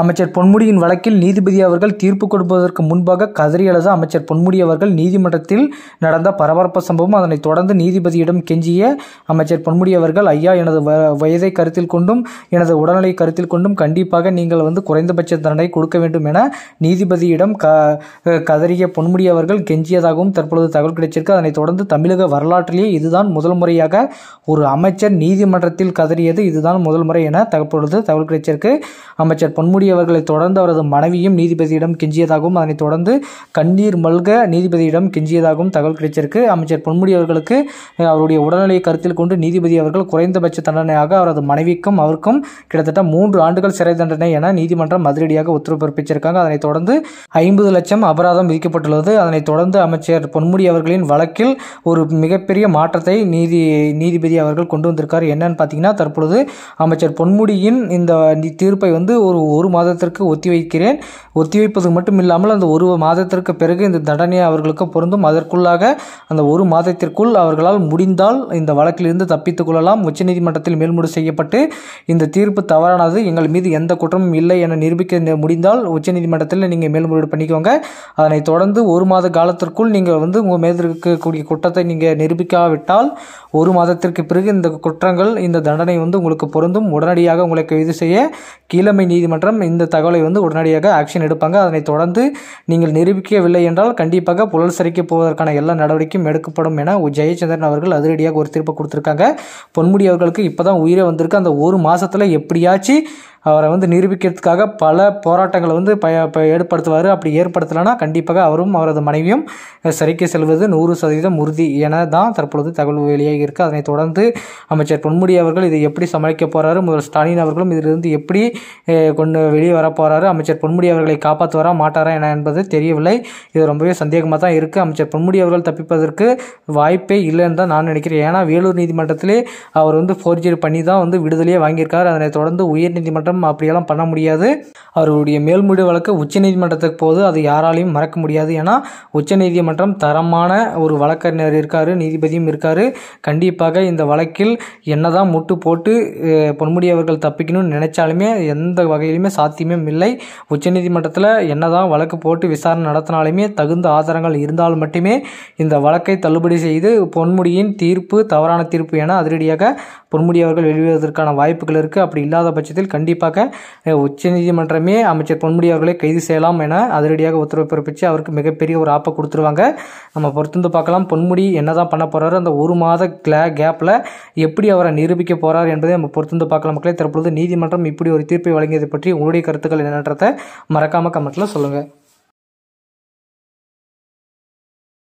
அமைச்சர் பொன்முடியின் வழக்கில் நீதிபதி அவர்கள் தீர்ப்பு கொடுப்பதற்கு முன்பாக கதறி எழுத அமைச்சர் பொன்முடி அவர்கள் நீதிமன்றத்தில் நடந்த பரபரப்பு சம்பவம் அதனைத் தொடர்ந்து நீதிபதியிடம் கெஞ்சிய அமைச்சர் பொன்முடி அவர்கள் ஐயா எனது வயதை கருத்தில் கொண்டும் எனது உடல்நிலை கருத்தில் கொண்டும் கண்டிப்பாக நீங்கள் வந்து குறைந்தபட்ச தண்டனை கொடுக்க வேண்டும் என நீதிபதியிடம் க கதறிய பொன்முடி அவர்கள் கெஞ்சியதாகவும் தற்பொழுது தகவல் கிடைச்சிருக்கு அதனைத் தொடர்ந்து தமிழக வரலாற்றிலேயே இதுதான் முதல் முறையாக ஒரு அமைச்சர் நீதிமன்றத்தில் கதறியது இதுதான் முதல் முறை என தற்பொழுது தகவல் கிடைச்சிருக்கு அமைச்சர் பொன்முடி கூடி அவர்களை தொடர்ந்து அவரது மனைவியும் நீதிபதியிடம் கெஞ்சியதாகவும் அதனைத் தொடர்ந்து கண்ணீர் மல்க நீதிபதியிடம் கெஞ்சியதாகவும் தகவல் கிடைச்சிருக்கு அமைச்சர் பொன்முடி அவர்களுக்கு அவருடைய உடல்நிலையை கருத்தில் கொண்டு நீதிபதி அவர்கள் குறைந்தபட்ச தண்டனையாக அவரது மனைவிக்கும் அவருக்கும் கிட்டத்தட்ட மூன்று ஆண்டுகள் சிறை தண்டனை என நீதிமன்றம் அதிரடியாக உத்தரவு பிறப்பிச்சிருக்காங்க அதனைத் தொடர்ந்து ஐம்பது லட்சம் அபராதம் விதிக்கப்பட்டுள்ளது அதனைத் தொடர்ந்து அமைச்சர் பொன்முடி அவர்களின் வழக்கில் ஒரு மிகப்பெரிய மாற்றத்தை நீதி நீதிபதி அவர்கள் கொண்டு வந்திருக்கார் என்னன்னு பார்த்தீங்கன்னா தற்பொழுது அமைச்சர் பொன்முடியின் இந்த தீர்ப்பை வந்து ஒரு ஒரு மாதத்திற்கு ஒத்திவைக்கிறேன் ஒத்திவைப்பது மட்டும் இல்லாமல் அந்த ஒரு மாதத்திற்கு பிறகு இந்த தண்டனை அவர்களுக்கு பொருந்தும் அதற்குள்ளாக அந்த ஒரு மாதத்திற்குள் அவர்களால் முடிந்தால் இந்த வழக்கிலிருந்து தப்பித்துக் கொள்ளலாம் உச்சநீதிமன்றத்தில் மேல்முறை செய்யப்பட்டு இந்த தீர்ப்பு தவறானது எங்கள் மீது எந்த குற்றமும் இல்லை என நிரூபிக்க முடிந்தால் உச்சநீதிமன்றத்தில் நீங்கள் மேல்முறையீடு பண்ணிக்கோங்க அதனைத் தொடர்ந்து ஒரு மாத காலத்திற்குள் நீங்கள் வந்து உங்கள் மீது இருக்கக்கூடிய குற்றத்தை நீங்கள் நிரூபிக்காவிட்டால் ஒரு மாதத்திற்கு பிறகு இந்த குற்றங்கள் இந்த தண்டனை வந்து உங்களுக்கு பொருந்தும் உடனடியாக உங்களை கைது செய்ய கீழமை நீதிமன்றம் இந்த தகவலை வந்து உடனடியாக ஆக்ஷன் எடுப்பாங்க அதனை தொடர்ந்து நீங்கள் நிரூபிக்கவில்லை என்றால் கண்டிப்பாக புலல் சரிக்க போவதற்கான எல்லா நடவடிக்கையும் எடுக்கப்படும் என ஜெயச்சந்திரன் அவர்கள் அதிரடியாக ஒரு தீர்ப்பு கொடுத்துருக்காங்க பொன்முடி அவர்களுக்கு இப்போ தான் உயிரே வந்திருக்கு அந்த ஒரு மாதத்தில் எப்படியாச்சும் அவரை வந்து நிரூபிக்கிறதுக்காக பல போராட்டங்களை வந்து ப ஏற்படுத்துவார் அப்படி ஏற்படுத்தலைன்னா கண்டிப்பாக அவரும் அவரது மனைவியும் சிறைக்கு செல்வது நூறு சதவீதம் உறுதி என தான் தற்பொழுது தகவல் வெளியாகி இருக்குது அதனை தொடர்ந்து அமைச்சர் பொன்முடி அவர்கள் இதை எப்படி சமாளிக்க போகிறாரு முதல் ஸ்டாலின் அவர்களும் இதிலிருந்து எப்படி கொண்டு வெளியே வர போகிறாரு அமைச்சர் பொன்முடி அவர்களை காப்பாற்றுவாரா மாட்டாரா என என்பது தெரியவில்லை இது ரொம்பவே சந்தேகமாக தான் இருக்குது அமைச்சர் பொன்முடி அவர்கள் தப்பிப்பதற்கு வாய்ப்பே இல்லைன்னு தான் நான் நினைக்கிறேன் ஏன்னா வேலூர் நீதிமன்றத்திலே அவர் வந்து ஃபோர்ஜரி பண்ணி தான் வந்து விடுதலையே வாங்கியிருக்காரு அதனைத் தொடர்ந்து உயர்நீதிமன்றம் மேடம் அப்படியெல்லாம் பண்ண முடியாது அவருடைய மேல்முடி வழக்கு உச்சநீதிமன்றத்துக்கு போது அது யாராலையும் மறக்க முடியாது ஏன்னா உச்சநீதிமன்றம் தரமான ஒரு வழக்கறிஞர் இருக்கார் நீதிபதியும் இருக்கார் கண்டிப்பாக இந்த வழக்கில் என்னதான் முட்டு போட்டு பொன்முடி அவர்கள் தப்பிக்கணும்னு நினைச்சாலுமே எந்த வகையிலுமே சாத்தியமே இல்லை உச்சநீதிமன்றத்தில் என்னதான் வழக்கு போட்டு விசாரணை நடத்தினாலுமே தகுந்த ஆதாரங்கள் இருந்தால் மட்டுமே இந்த வழக்கை தள்ளுபடி செய்து பொன்முடியின் தீர்ப்பு தவறான தீர்ப்பு என அதிரடியாக பொன்முடி அவர்கள் வெளிவருவதற்கான வாய்ப்புகள் இருக்குது அப்படி இல்லாத பட்சத்தில் கண்டிப்பாக குறிப்பாக உச்சநீதிமன்றமே அமைச்சர் பொன்முடி அவர்களை கைது செய்யலாம் என அதிரடியாக உத்தரவு பிறப்பித்து அவருக்கு மிகப்பெரிய ஒரு ஆப்பை கொடுத்துருவாங்க நம்ம பொறுத்திருந்து பார்க்கலாம் பொன்முடி என்னதான் பண்ண போகிறாரு அந்த ஒரு மாத கிளா கேப்பில் எப்படி அவரை நிரூபிக்க போகிறார் என்பதை நம்ம பொறுத்திருந்து பார்க்கலாம் மக்களே தற்பொழுது நீதிமன்றம் இப்படி ஒரு தீர்ப்பை வழங்கியது பற்றி உங்களுடைய கருத்துக்கள் என்னன்றதை மறக்காமல் கமெண்ட்டில் சொல்லுங்கள்